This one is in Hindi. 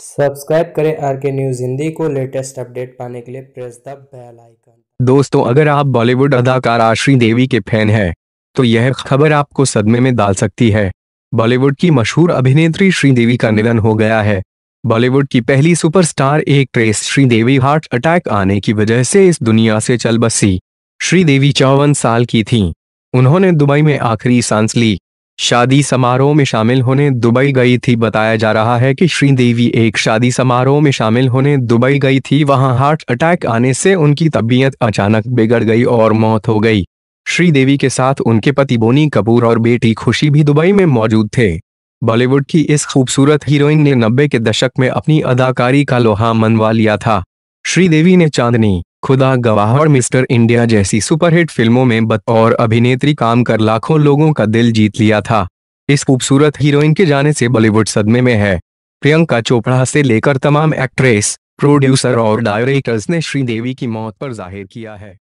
सब्सक्राइब करें आर के न्यूज हिंदी को लेटेस्ट अपडेट पाने के लिए प्रेस द बेल आइकन दोस्तों अगर आप बॉलीवुड अदाकार आश्री देवी के फैन हैं तो यह खबर आपको सदमे में डाल सकती है बॉलीवुड की मशहूर अभिनेत्री श्रीदेवी का निधन हो गया है बॉलीवुड की पहली सुपरस्टार एक ट्रेस श्रीदेवी हार्ट अटैक आने की वजह से इस दुनिया से चल बसी श्रीदेवी चौवन साल की थीं। उन्होंने दुबई में आखिरी सांस ली शादी समारोह में शामिल होने दुबई गई थी बताया जा रहा है कि श्रीदेवी एक शादी समारोह में शामिल होने दुबई गई थी वहां हार्ट अटैक आने से उनकी तबीयत अचानक बिगड़ गई और मौत हो गई श्रीदेवी के साथ उनके पति बोनी कपूर और बेटी खुशी भी दुबई में मौजूद थे बॉलीवुड की इस खूबसूरत हीरोइन ने नब्बे के दशक में अपनी अदाकारी का लोहा मनवा लिया था श्रीदेवी ने चांदनी खुदा गवाह और मिस्टर इंडिया जैसी सुपरहिट फिल्मों में और अभिनेत्री काम कर लाखों लोगों का दिल जीत लिया था इस खूबसूरत हीरोइन के जाने से बॉलीवुड सदमे में है प्रियंका चोपड़ा से लेकर तमाम एक्ट्रेस प्रोड्यूसर और डायरेक्टर्स ने श्रीदेवी की मौत पर जाहिर किया है